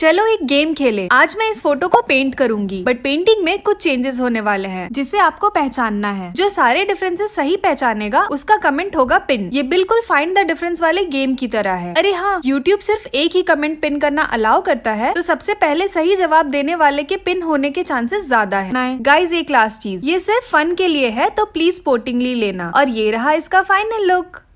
चलो एक गेम खेले आज मैं इस फोटो को पेंट करूंगी बट पेंटिंग में कुछ चेंजेस होने वाले हैं जिसे आपको पहचानना है जो सारे डिफरेंसेस सही पहचानेगा उसका कमेंट होगा पिन ये बिल्कुल फाइंड द डिफरेंस वाले गेम की तरह है अरे हाँ यूट्यूब सिर्फ एक ही कमेंट पिन करना अलाउ करता है तो सबसे पहले सही जवाब देने वाले के पिन होने के चांसेस ज्यादा है गाइज एक लास्ट चीज ये सिर्फ फन के लिए है तो प्लीज पोर्टिंगली लेना और ये रहा इसका फाइनल लुक